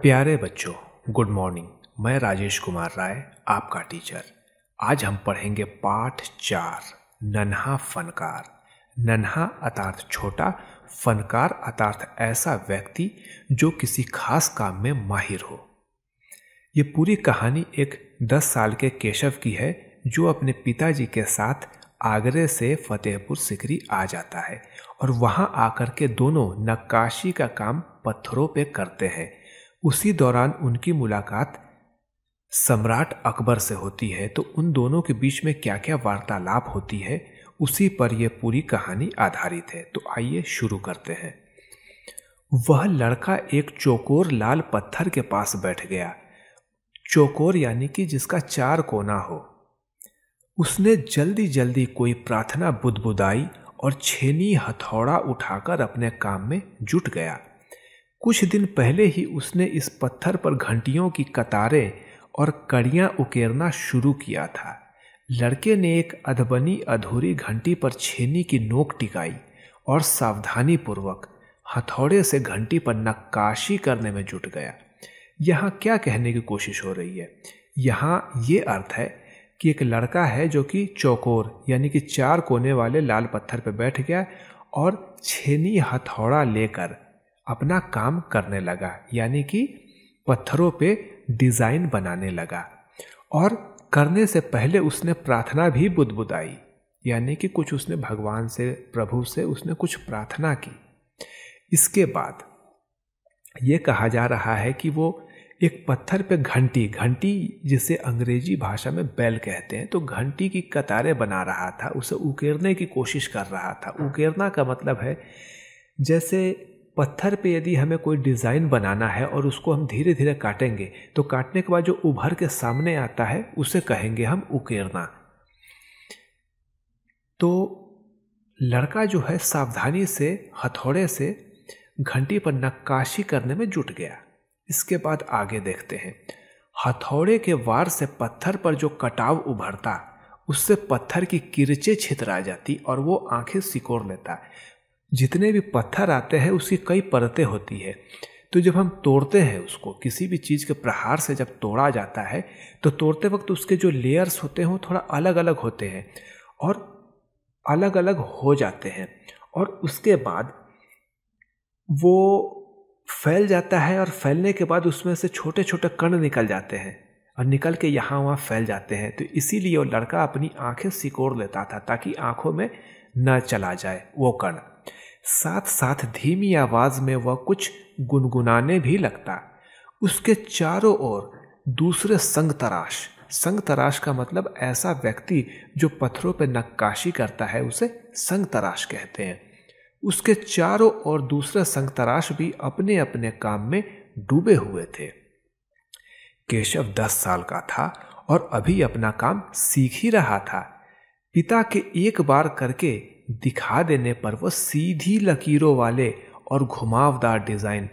प्यारे बच्चों good morning मैं राजेश कुमार राय आपका टीचर आज हम पढ़ेंगे पाठ चार नन्हा फनकार नन्हा अतार्थ छोटा फनकार अतार्थ ऐसा व्यक्ति जो किसी खास काम में माहिर हो ये पूरी कहानी एक दस साल के केशव की है जो अपने पिताजी के साथ आगरे से फतेहपुर सिकरी आ जाता है और वहाँ आकर के दोनों नक्काशी का काम पत्थरों पे करते हैं उसी दौरान उनकी मुलाकात सम्राट अकबर से होती है तो उन दोनों के बीच में क्या क्या वार्तालाप होती है उसी पर यह पूरी कहानी आधारित है तो आइए शुरू करते हैं वह लड़का एक चौकोर लाल पत्थर के पास बैठ गया चौकोर यानी कि जिसका चार कोना हो उसने जल्दी जल्दी कोई प्रार्थना बुदबुदाई और छेनी हथौड़ा उठाकर अपने काम में जुट गया कुछ दिन पहले ही उसने इस पत्थर पर घंटियों की कतारें और कड़ियाँ उकेरना शुरू किया था लड़के ने एक अधबनी अधूरी घंटी पर छेनी की नोक टिकाई और सावधानी पूर्वक हथौड़े से घंटी पर नक्काशी करने में जुट गया यहाँ क्या कहने की कोशिश हो रही है यहाँ ये अर्थ है कि एक लड़का है जो कि चौकोर यानी कि चार कोने वाले लाल पत्थर पर बैठ गया और छेनी हथौड़ा लेकर अपना काम करने लगा यानी कि पत्थरों पे डिज़ाइन बनाने लगा और करने से पहले उसने प्रार्थना भी बुदबुदाई यानी कि कुछ उसने भगवान से प्रभु से उसने कुछ प्रार्थना की इसके बाद ये कहा जा रहा है कि वो एक पत्थर पे घंटी घंटी जिसे अंग्रेजी भाषा में बैल कहते हैं तो घंटी की कतारें बना रहा था उसे उकेरने की कोशिश कर रहा था उकेरना का मतलब है जैसे पत्थर पे यदि हमें कोई डिज़ाइन बनाना है और उसको हम धीरे धीरे काटेंगे तो काटने के बाद जो उभर के सामने आता है उसे कहेंगे हम उकेरना तो लड़का जो है सावधानी से हथौड़े से घंटी पर नक्काशी करने में जुट गया इसके बाद आगे देखते हैं हथौड़े के वार से पत्थर पर जो कटाव उभरता उससे पत्थर की किरचे छितरा जाती और वो आंखें सिकोड़ लेता जितने भी पत्थर आते हैं उसकी कई परतें होती है तो जब हम तोड़ते हैं उसको किसी भी चीज़ के प्रहार से जब तोड़ा जाता है तो तोड़ते वक्त उसके जो लेयर्स होते हैं वो थोड़ा अलग अलग होते हैं और अलग अलग हो जाते हैं और उसके बाद वो फैल जाता है और फैलने के बाद उसमें से छोटे छोटे कण निकल जाते हैं और निकल के यहाँ वहाँ फैल जाते हैं तो इसीलिए वो लड़का अपनी आंखें सिकोड़ लेता था ताकि आंखों में न चला जाए वो कण साथ साथ धीमी आवाज में वह कुछ गुनगुनाने भी लगता उसके चारों ओर दूसरे संग तराश संग तराश का मतलब ऐसा व्यक्ति जो पत्थरों पर नक्काशी करता है उसे संग तराश कहते हैं उसके चारों ओर दूसरे संग तराश भी अपने अपने काम में डूबे हुए थे केशव दस साल का था और अभी अपना काम सीख ही रहा था पिता के एक बार करके दिखा देने पर वह सीधी लकीरों वाले और घुमावदार डिजाइन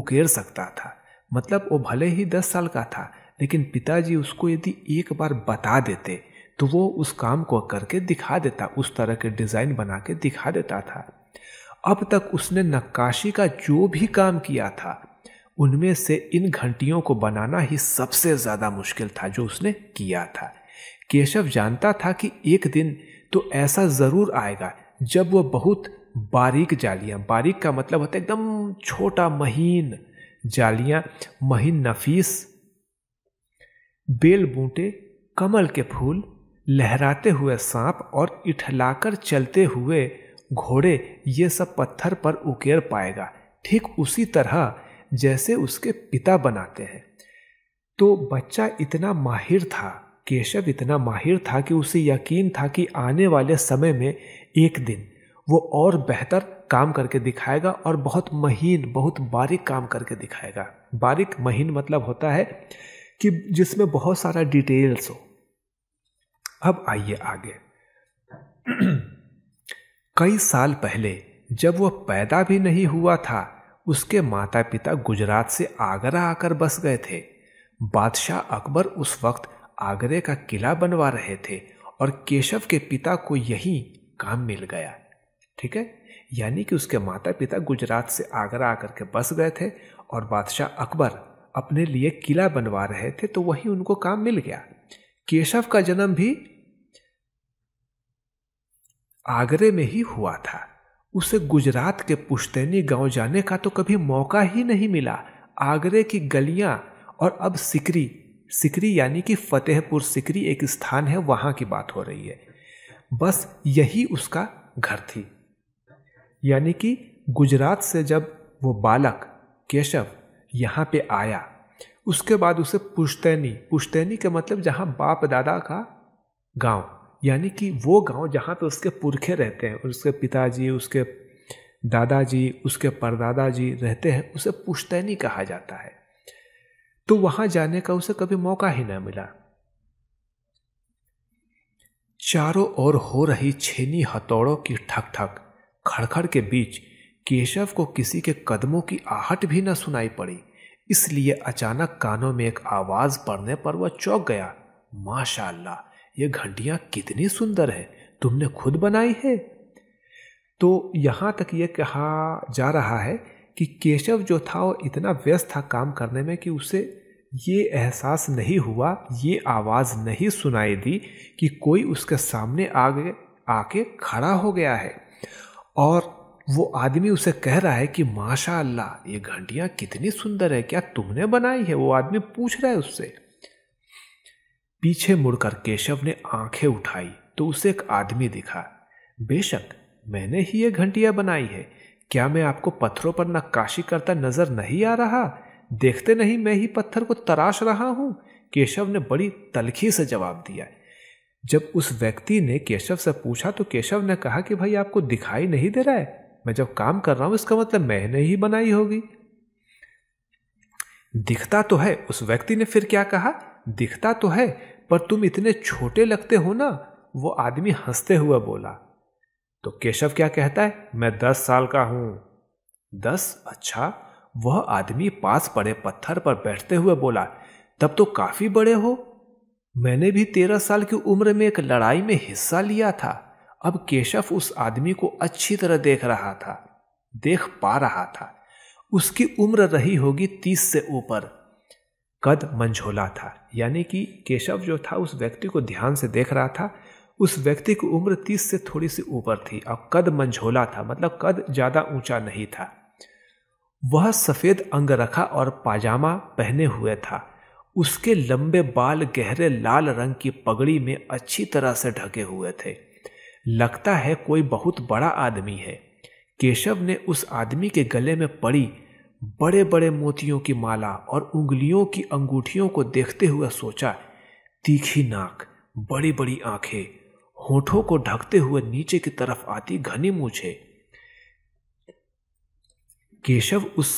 उकेर सकता था मतलब वो भले ही दस साल का था लेकिन पिताजी उसको यदि एक बार बता देते तो वो उस काम को करके दिखा देता उस तरह के डिज़ाइन बना के दिखा देता था अब तक उसने नक्काशी का जो भी काम किया था उनमें से इन घंटियों को बनाना ही सबसे ज़्यादा मुश्किल था जो उसने किया था केशव जानता था कि एक दिन तो ऐसा ज़रूर आएगा जब वह बहुत बारीक जालियां बारीक का मतलब होता है एकदम छोटा महीन जालियां महीन नफीस बेल बूटे कमल के फूल लहराते हुए सांप और इठलाकर चलते हुए घोड़े ये सब पत्थर पर उकेर पाएगा ठीक उसी तरह जैसे उसके पिता बनाते हैं तो बच्चा इतना माहिर था केशव इतना माहिर था कि उसे यकीन था कि आने वाले समय में एक दिन वो और बेहतर काम करके दिखाएगा और बहुत महीन बहुत बारीक काम करके दिखाएगा बारीक महीन मतलब होता है कि जिसमें बहुत सारा डिटेल्स हो अब आइए आगे कई साल पहले जब वह पैदा भी नहीं हुआ था उसके माता पिता गुजरात से आगरा आकर बस गए थे बादशाह अकबर उस वक्त आगरे का किला बनवा रहे थे और केशव के पिता को यही काम मिल गया ठीक है यानी कि उसके माता पिता गुजरात से आगरा आकर के बस गए थे और बादशाह अकबर अपने लिए किला बनवा रहे थे तो वही उनको काम मिल गया केशव का जन्म भी आगरे में ही हुआ था उसे गुजरात के पुश्तैनी गांव जाने का तो कभी मौका ही नहीं मिला आगरे की गलियां और अब सिकरी सिकरी यानी कि फतेहपुर सिकरी एक स्थान है वहाँ की बात हो रही है बस यही उसका घर थी यानी कि गुजरात से जब वो बालक केशव यहाँ पे आया उसके बाद उसे पुश्तैनी पुश्तैनी का मतलब जहाँ बाप दादा का गांव यानी कि वो गांव जहाँ पे उसके पुरखे रहते हैं उसके पिताजी उसके दादाजी उसके परदादाजी रहते हैं उसे पुश्तैनी कहा जाता है तो वहां जाने का उसे कभी मौका ही ना मिला चारों ओर हो रही छेनी हथौड़ों की ठक ठक खड़खड़ के बीच केशव को किसी के कदमों की आहट भी न सुनाई पड़ी इसलिए अचानक कानों में एक आवाज पड़ने पर वह चौक गया माशाल्लाह ये घंटियां कितनी सुंदर है तुमने खुद बनाई है तो यहां तक ये कहा जा रहा है कि केशव जो था वो इतना व्यस्त था काम करने में कि उसे ये एहसास नहीं हुआ ये आवाज़ नहीं सुनाई दी कि कोई उसके सामने आगे आके खड़ा हो गया है और वो आदमी उसे कह रहा है कि माशा अल्लाह ये घंटियाँ कितनी सुंदर है क्या तुमने बनाई है वो आदमी पूछ रहा है उससे पीछे मुड़कर केशव ने आंखें उठाई तो उसे एक आदमी दिखा बेशक मैंने ही ये घंटियाँ बनाई है क्या मैं आपको पत्थरों पर नक्काशी करता नजर नहीं आ रहा देखते नहीं मैं ही पत्थर को तराश रहा हूं केशव ने बड़ी तलखी से जवाब दिया जब उस व्यक्ति ने केशव से पूछा तो केशव ने कहा कि भाई आपको दिखाई नहीं दे रहा है मैं जब काम कर रहा हूं इसका मतलब मैंने ही बनाई होगी दिखता तो है उस व्यक्ति ने फिर क्या कहा दिखता तो है पर तुम इतने छोटे लगते हो ना वो आदमी हंसते हुए बोला तो केशव क्या कहता है मैं दस साल का हूं दस अच्छा वह आदमी पास पड़े पत्थर पर बैठते हुए बोला तब तो काफी बड़े हो मैंने भी तेरह साल की उम्र में एक लड़ाई में हिस्सा लिया था अब केशव उस आदमी को अच्छी तरह देख रहा था देख पा रहा था उसकी उम्र रही होगी तीस से ऊपर कद मंझोला था यानी कि केशव जो था उस व्यक्ति को ध्यान से देख रहा था उस व्यक्ति की उम्र तीस से थोड़ी सी ऊपर थी और कद मंझोला था मतलब कद ज़्यादा ऊंचा नहीं था वह सफ़ेद अंग रखा और पाजामा पहने हुए था उसके लंबे बाल गहरे लाल रंग की पगड़ी में अच्छी तरह से ढके हुए थे लगता है कोई बहुत बड़ा आदमी है केशव ने उस आदमी के गले में पड़ी बड़े बड़े मोतियों की माला और उंगलियों की अंगूठियों को देखते हुए सोचा तीखी नाक बड़ी बड़ी आंखें होठों को ढकते हुए नीचे की तरफ आती घनी मूछे केशव उस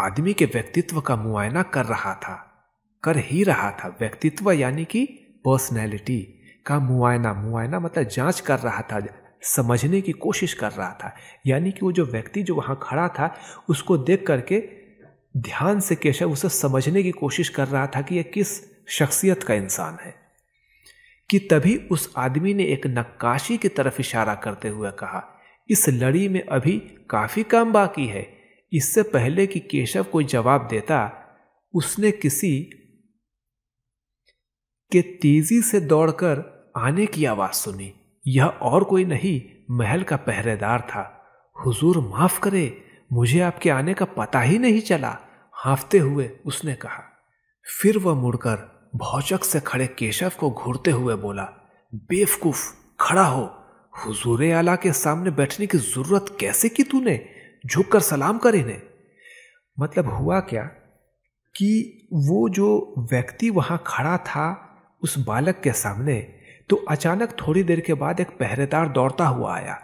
आदमी के व्यक्तित्व का मुआयना कर रहा था कर ही रहा था व्यक्तित्व यानी कि पर्सनैलिटी का मुआयना मुआयना मतलब जांच कर रहा था समझने की कोशिश कर रहा था यानी कि वो जो व्यक्ति जो वहां खड़ा था उसको देख करके ध्यान से केशव उसे समझने की कोशिश कर रहा था कि यह किस शख्सियत का इंसान है कि तभी उस आदमी ने एक नक्काशी की तरफ इशारा करते हुए कहा इस लड़ी में अभी काफ़ी काम बाकी है इससे पहले कि केशव कोई जवाब देता उसने किसी के तेजी से दौड़कर आने की आवाज़ सुनी यह और कोई नहीं महल का पहरेदार था हुजूर माफ करे मुझे आपके आने का पता ही नहीं चला हाफते हुए उसने कहा फिर वह मुड़कर भौचक से खड़े केशव को घूरते हुए बोला बेवकूफ खड़ा हो हुजूर आला के सामने बैठने की जरूरत कैसे की तूने झुककर सलाम कर इन्हें मतलब हुआ क्या कि वो जो व्यक्ति वहां खड़ा था उस बालक के सामने तो अचानक थोड़ी देर के बाद एक पहरेदार दौड़ता हुआ आया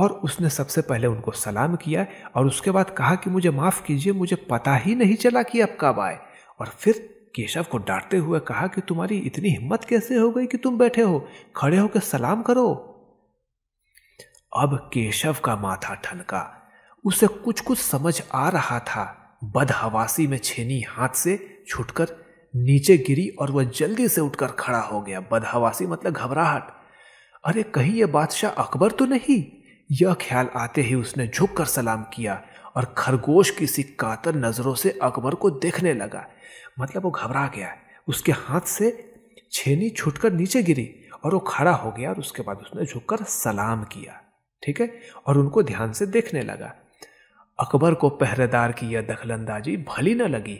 और उसने सबसे पहले उनको सलाम किया और उसके बाद कहा कि मुझे माफ़ कीजिए मुझे पता ही नहीं चला कि अब कब आए और फिर केशव को डांटते हुए कहा कि तुम्हारी इतनी हिम्मत कैसे हो गई कि तुम बैठे हो खड़े होकर सलाम करो अब केशव का माथा ठनका उसे कुछ कुछ समझ आ रहा था बदहवासी में छेनी हाथ से छुटकर नीचे गिरी और वह जल्दी से उठकर खड़ा हो गया बदहवासी मतलब घबराहट अरे कहीं यह बादशाह अकबर तो नहीं यह ख्याल आते ही उसने झुक कर सलाम किया और खरगोश की सी कातर नज़रों से अकबर को देखने लगा मतलब वो घबरा गया उसके हाथ से छेनी छुटकर नीचे गिरी और वो खड़ा हो गया और उसके बाद उसने झुककर सलाम किया ठीक है और उनको ध्यान से देखने लगा अकबर को पहरेदार की यह दखलंदाजी भली न लगी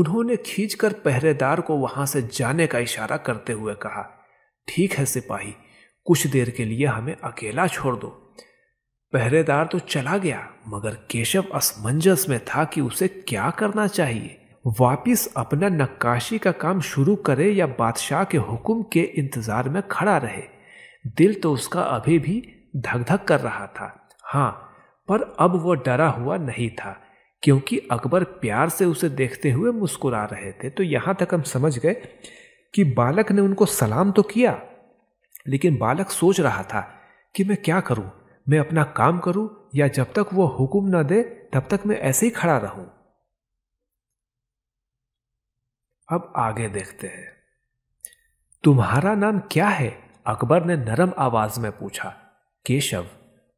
उन्होंने खींचकर पहरेदार को वहां से जाने का इशारा करते हुए कहा ठीक है सिपाही कुछ देर के लिए हमें अकेला छोड़ दो पहरेदार तो चला गया मगर केशव असमंजस में था कि उसे क्या करना चाहिए वापिस अपना नक्काशी का काम शुरू करे या बादशाह के हुक्म के इंतज़ार में खड़ा रहे दिल तो उसका अभी भी धक धक कर रहा था हाँ पर अब वह डरा हुआ नहीं था क्योंकि अकबर प्यार से उसे देखते हुए मुस्कुरा रहे थे तो यहाँ तक हम समझ गए कि बालक ने उनको सलाम तो किया लेकिन बालक सोच रहा था कि मैं क्या करूं मैं अपना काम करूं या जब तक वो हुक्म न दे तब तक मैं ऐसे ही खड़ा रहूं अब आगे देखते हैं तुम्हारा नाम क्या है अकबर ने नरम आवाज में पूछा केशव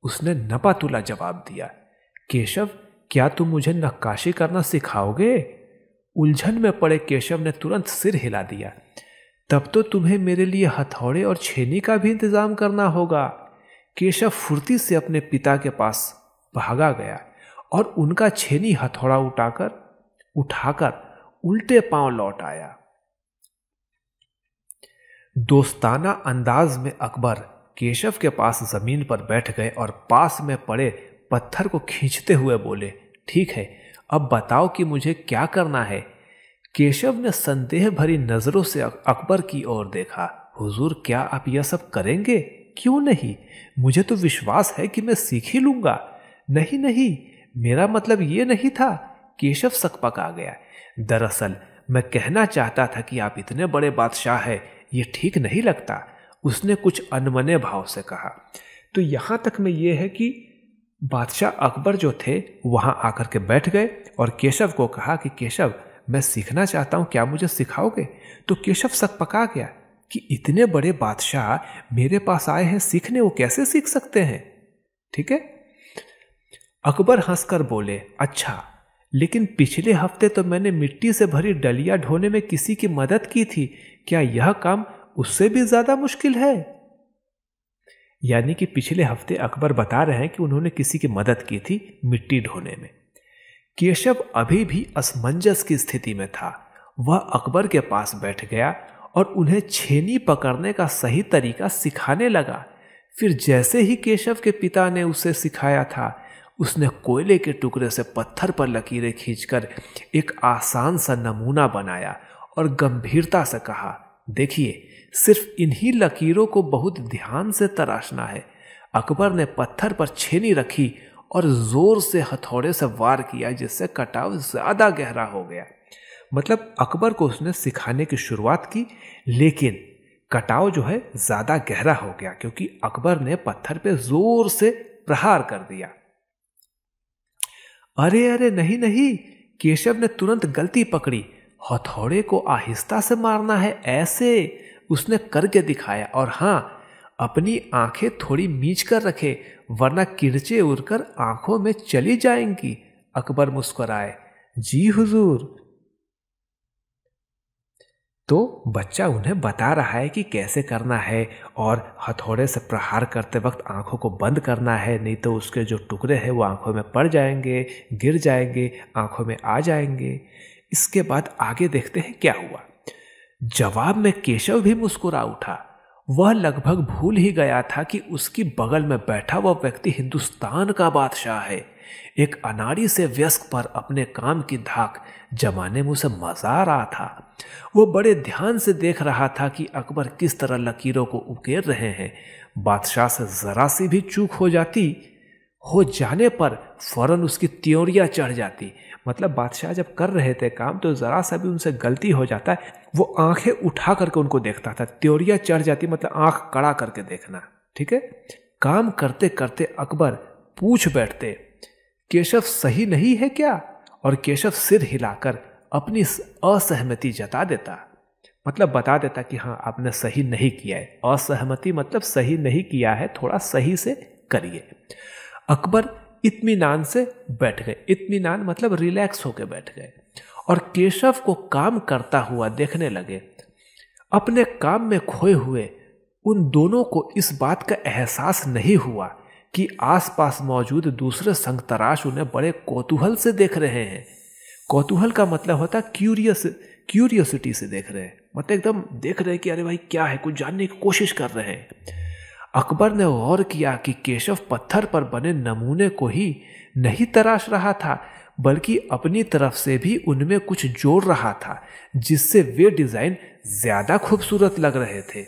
उसने नपातुला जवाब दिया केशव क्या तुम मुझे नक्काशी करना सिखाओगे उलझन में पड़े केशव ने तुरंत सिर हिला दिया तब तो तुम्हें मेरे लिए हथौड़े और छेनी का भी इंतजाम करना होगा केशव फुर्ती से अपने पिता के पास भागा गया और उनका छेनी हथौड़ा उठाकर उठाकर उल्टे पांव लौट आया दोस्ताना अंदाज में अकबर केशव के पास जमीन पर बैठ गए और पास में पड़े पत्थर को खींचते हुए बोले ठीक है अब बताओ कि मुझे क्या करना है केशव ने संदेह भरी नजरों से अकबर की ओर देखा हुजूर क्या आप यह सब करेंगे क्यों नहीं मुझे तो विश्वास है कि मैं सीख ही लूंगा नहीं नहीं मेरा मतलब ये नहीं था केशव सकपक आ गया दरअसल मैं कहना चाहता था कि आप इतने बड़े बादशाह हैं ये ठीक नहीं लगता उसने कुछ अनमने भाव से कहा तो यहाँ तक में ये है कि बादशाह अकबर जो थे वहाँ आकर के बैठ गए और केशव को कहा कि केशव मैं सीखना चाहता हूँ क्या मुझे सिखाओगे तो केशव सक पका गया कि इतने बड़े बादशाह मेरे पास आए हैं सीखने वो कैसे सीख सकते हैं ठीक है अकबर हंसकर बोले अच्छा लेकिन पिछले हफ्ते तो मैंने मिट्टी से भरी डलिया ढोने में किसी की मदद की थी क्या यह काम उससे भी ज्यादा मुश्किल है यानी कि पिछले हफ्ते अकबर बता रहे हैं कि उन्होंने किसी की मदद की थी मिट्टी ढोने में केशव अभी भी असमंजस की स्थिति में था वह अकबर के पास बैठ गया और उन्हें छेनी पकड़ने का सही तरीका सिखाने लगा फिर जैसे ही केशव के पिता ने उसे सिखाया था उसने कोयले के टुकड़े से पत्थर पर लकीरें खींचकर एक आसान सा नमूना बनाया और गंभीरता से कहा देखिए सिर्फ इन्हीं लकीरों को बहुत ध्यान से तराशना है अकबर ने पत्थर पर छेनी रखी और जोर से हथौड़े से वार किया जिससे कटाव ज्यादा गहरा हो गया मतलब अकबर को उसने सिखाने की शुरुआत की लेकिन कटाव जो है ज्यादा गहरा हो गया क्योंकि अकबर ने पत्थर पे जोर से प्रहार कर दिया अरे अरे नहीं नहीं केशव ने तुरंत गलती पकड़ी हथौड़े को आहिस्ता से मारना है ऐसे उसने करके दिखाया और हाँ अपनी आंखें थोड़ी मीच कर रखे वरना किरचे उड़कर आंखों में चली जाएंगी अकबर मुस्कुराए जी हुजूर तो बच्चा उन्हें बता रहा है कि कैसे करना है और हथौड़े से प्रहार करते वक्त आंखों को बंद करना है नहीं तो उसके जो टुकड़े हैं वो आंखों में पड़ जाएंगे गिर जाएंगे आंखों में आ जाएंगे इसके बाद आगे देखते हैं क्या हुआ जवाब में केशव भी मुस्कुरा उठा वह लगभग भूल ही गया था कि उसकी बगल में बैठा वह व्यक्ति हिंदुस्तान का बादशाह है एक अनाड़ी से व्यस्क पर अपने काम की धाक जमाने में उसे मजा आ रहा था वो बड़े ध्यान से देख रहा था कि अकबर किस तरह लकीरों को उकेर रहे हैं बादशाह से जरा सी भी चूक हो जाती हो जाने पर फौरन उसकी त्योरिया चढ़ जाती मतलब बादशाह जब कर रहे थे काम तो ज़रा सा भी उनसे गलती हो जाता है वो आंखें उठा करके उनको देखता था त्योरिया चढ़ जाती मतलब आंख कड़ा करके देखना ठीक है काम करते करते अकबर पूछ बैठते केशव सही नहीं है क्या और केशव सिर हिलाकर अपनी असहमति जता देता मतलब बता देता कि हाँ आपने सही नहीं किया है असहमति मतलब सही नहीं किया है थोड़ा सही से करिए अकबर इत्मीनान से बैठ गए इत्मीनान मतलब रिलैक्स होकर बैठ गए और केशव को काम करता हुआ देखने लगे अपने काम में खोए हुए उन दोनों को इस बात का एहसास नहीं हुआ कि आसपास मौजूद दूसरे संगतराश उन्हें बड़े कौतूहल से देख रहे हैं कौतूहल का मतलब होता है क्यूरियस क्यूरियोसिटी से देख रहे हैं मतलब एकदम देख रहे हैं कि अरे भाई क्या है कुछ जानने की कोशिश कर रहे हैं अकबर ने गौर किया कि केशव पत्थर पर बने नमूने को ही नहीं तराश रहा था बल्कि अपनी तरफ से भी उनमें कुछ जोड़ रहा था जिससे वे डिज़ाइन ज़्यादा खूबसूरत लग रहे थे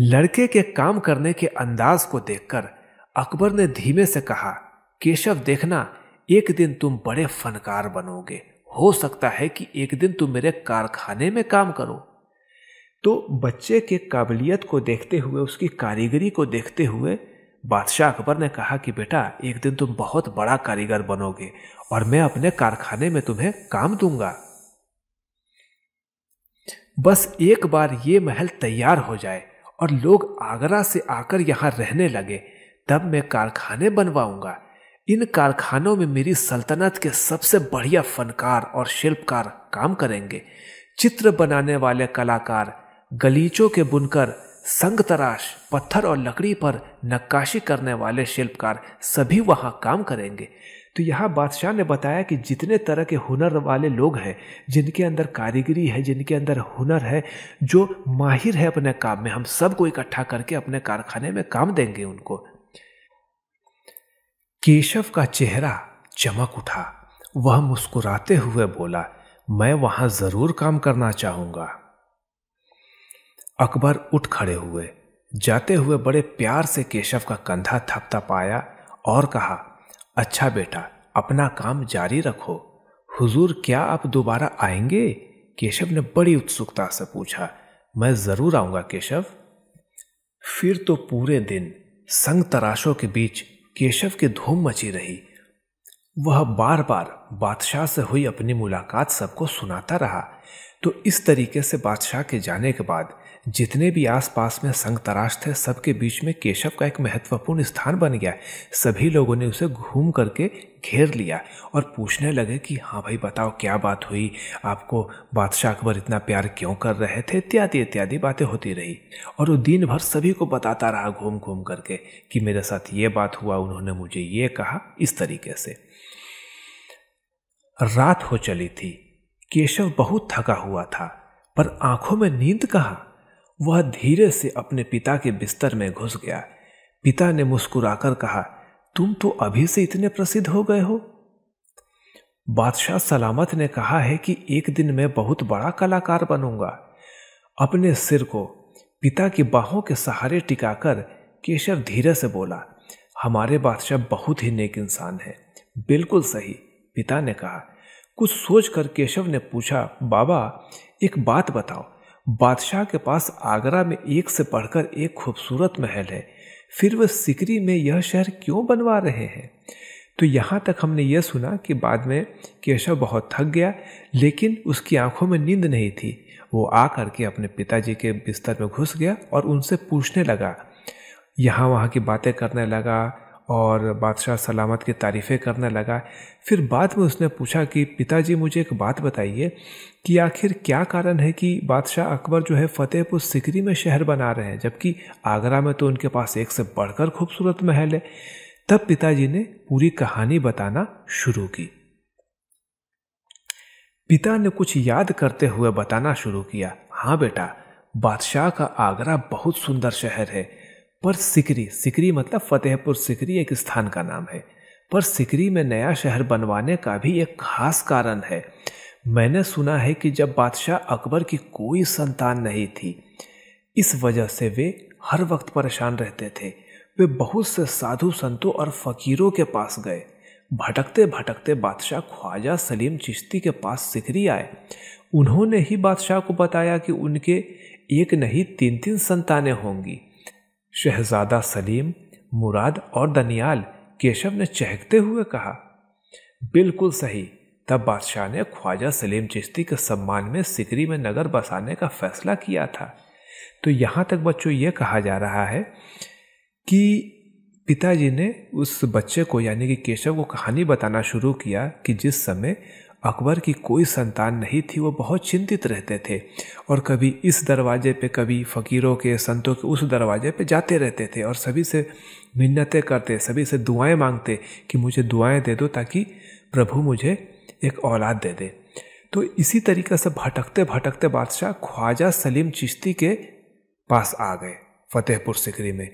लड़के के काम करने के अंदाज को देखकर अकबर ने धीमे से कहा केशव देखना एक दिन तुम बड़े फनकार बनोगे हो सकता है कि एक दिन तुम मेरे कारखाने में काम करो तो बच्चे के काबिलियत को देखते हुए उसकी कारीगरी को देखते हुए बादशाह अकबर ने कहा कि बेटा एक दिन तुम बहुत बड़ा कारीगर बनोगे और मैं अपने कारखाने में तुम्हें काम दूंगा बस एक बार ये महल तैयार हो जाए और लोग आगरा से आकर यहाँ रहने लगे तब मैं कारखाने बनवाऊंगा इन कारखानों में मेरी सल्तनत के सबसे बढ़िया फनकार और शिल्पकार काम करेंगे चित्र बनाने वाले कलाकार गलीचों के बुनकर संग तराश पत्थर और लकड़ी पर नक्काशी करने वाले शिल्पकार सभी वहां काम करेंगे तो यहाँ बादशाह ने बताया कि जितने तरह के हुनर वाले लोग हैं जिनके अंदर कारीगरी है जिनके अंदर हुनर है जो माहिर है अपने काम में हम सबको इकट्ठा करके अपने कारखाने में काम देंगे उनको केशव का चेहरा चमक उठा वह मुस्कुराते हुए बोला मैं वहां जरूर काम करना चाहूंगा अकबर उठ खड़े हुए जाते हुए बड़े प्यार से केशव का कंधा थपथपाया और कहा अच्छा बेटा अपना काम जारी रखो हुजूर क्या आप दोबारा आएंगे केशव ने बड़ी उत्सुकता से पूछा मैं जरूर आऊंगा केशव फिर तो पूरे दिन संग तराशों के बीच केशव की धूम मची रही वह बार बार बादशाह से हुई अपनी मुलाकात सबको सुनाता रहा तो इस तरीके से बादशाह के जाने के बाद जितने भी आसपास में संग तराश थे सबके बीच में केशव का एक महत्वपूर्ण स्थान बन गया सभी लोगों ने उसे घूम करके घेर लिया और पूछने लगे कि हाँ भाई बताओ क्या बात हुई आपको बादशाह अकबर इतना प्यार क्यों कर रहे थे इत्यादि इत्यादि बातें होती रही और वो दिन भर सभी को बताता रहा घूम घूम करके कि मेरे साथ ये बात हुआ उन्होंने मुझे ये कहा इस तरीके से रात हो चली थी केशव बहुत थका हुआ था पर आंखों में नींद कहाँ वह धीरे से अपने पिता के बिस्तर में घुस गया पिता ने मुस्कुराकर कहा तुम तो अभी से इतने प्रसिद्ध हो गए हो बादशाह सलामत ने कहा है कि एक दिन मैं बहुत बड़ा कलाकार बनूंगा अपने सिर को पिता की बाहों के सहारे टिकाकर केशव धीरे से बोला हमारे बादशाह बहुत ही नेक इंसान है बिल्कुल सही पिता ने कहा कुछ सोचकर केशव ने पूछा बाबा एक बात बताओ बादशाह के पास आगरा में एक से बढ़कर एक खूबसूरत महल है फिर वह सिकरी में यह शहर क्यों बनवा रहे हैं तो यहाँ तक हमने यह सुना कि बाद में केशव बहुत थक गया लेकिन उसकी आंखों में नींद नहीं थी वो आ करके अपने पिताजी के बिस्तर में घुस गया और उनसे पूछने लगा यहाँ वहाँ की बातें करने लगा और बादशाह सलामत की तारीफ़ें करने लगा फिर बाद में उसने पूछा कि पिताजी मुझे एक बात बताइए कि आखिर क्या कारण है कि बादशाह अकबर जो है फ़तेहपुर सिकरी में शहर बना रहे हैं जबकि आगरा में तो उनके पास एक से बढ़कर खूबसूरत महल है तब पिताजी ने पूरी कहानी बताना शुरू की पिता ने कुछ याद करते हुए बताना शुरू किया हाँ बेटा बादशाह का आगरा बहुत सुंदर शहर है पर सिकरी सिकरी मतलब फतेहपुर सिकरी एक स्थान का नाम है पर सिकरी में नया शहर बनवाने का भी एक खास कारण है मैंने सुना है कि जब बादशाह अकबर की कोई संतान नहीं थी इस वजह से वे हर वक्त परेशान रहते थे वे बहुत से साधु संतों और फकीरों के पास गए भटकते भटकते बादशाह ख्वाजा सलीम चिश्ती के पास सिकरी आए उन्होंने ही बादशाह को बताया कि उनके एक नहीं तीन तीन संतानें होंगी शहजादा सलीम मुराद और दनियाल केशव ने चहकते हुए कहा बिल्कुल सही तब बादशाह ने ख्वाजा सलीम चिश्ती के सम्मान में सिकरी में नगर बसाने का फैसला किया था तो यहाँ तक बच्चों ये कहा जा रहा है कि पिताजी ने उस बच्चे को यानी कि केशव को कहानी बताना शुरू किया कि जिस समय अकबर की कोई संतान नहीं थी वो बहुत चिंतित रहते थे और कभी इस दरवाजे पे कभी फ़कीरों के संतों के उस दरवाजे पे जाते रहते थे और सभी से मिन्नतें करते सभी से दुआएं मांगते कि मुझे दुआएं दे दो ताकि प्रभु मुझे एक औलाद दे दे तो इसी तरीके से भटकते भटकते बादशाह ख्वाजा सलीम चिश्ती के पास आ गए फतेहपुर सिकरी में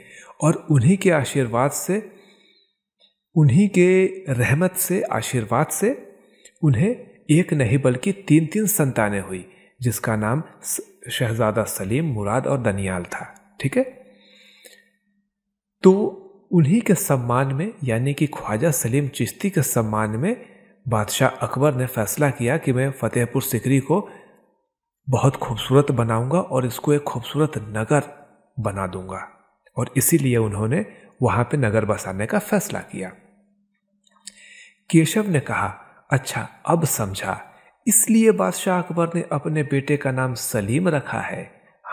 और उन्हीं के आशीर्वाद से उन्हीं के रहमत से आशीर्वाद से उन्हें एक नहीं बल्कि तीन तीन संतानें हुई जिसका नाम शहजादा सलीम मुराद और दनियाल था ठीक है तो उन्हीं के सम्मान में यानी कि ख्वाजा सलीम चिश्ती के सम्मान में बादशाह अकबर ने फैसला किया कि मैं फतेहपुर सिकरी को बहुत खूबसूरत बनाऊंगा और इसको एक खूबसूरत नगर बना दूंगा और इसीलिए उन्होंने वहां पे नगर बसाने का फैसला किया केशव ने कहा अच्छा अब समझा इसलिए बादशाह अकबर ने अपने बेटे का नाम सलीम रखा है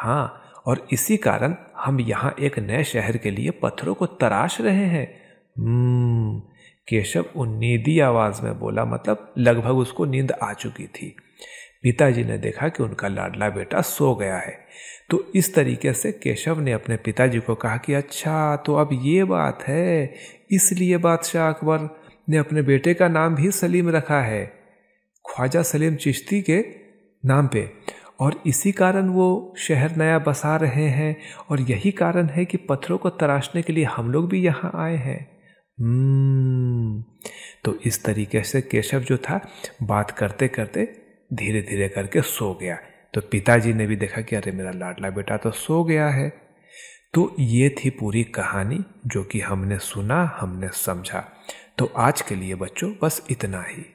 हाँ और इसी कारण हम यहाँ एक नए शहर के लिए पत्थरों को तराश रहे हैं हम्म, केशव उन्नीदी आवाज में बोला मतलब लगभग उसको नींद आ चुकी थी पिताजी ने देखा कि उनका लाडला बेटा सो गया है तो इस तरीके से केशव ने अपने पिताजी को कहा कि अच्छा तो अब ये बात है इसलिए बादशाह अकबर ने अपने बेटे का नाम भी सलीम रखा है ख्वाजा सलीम चिश्ती के नाम पे और इसी कारण वो शहर नया बसा रहे हैं और यही कारण है कि पत्थरों को तराशने के लिए हम लोग भी यहाँ आए हैं हम्म। तो इस तरीके से केशव जो था बात करते करते धीरे धीरे करके सो गया तो पिताजी ने भी देखा कि अरे मेरा लाडला बेटा तो सो गया है तो ये थी पूरी कहानी जो कि हमने सुना हमने समझा तो आज के लिए बच्चों बस इतना ही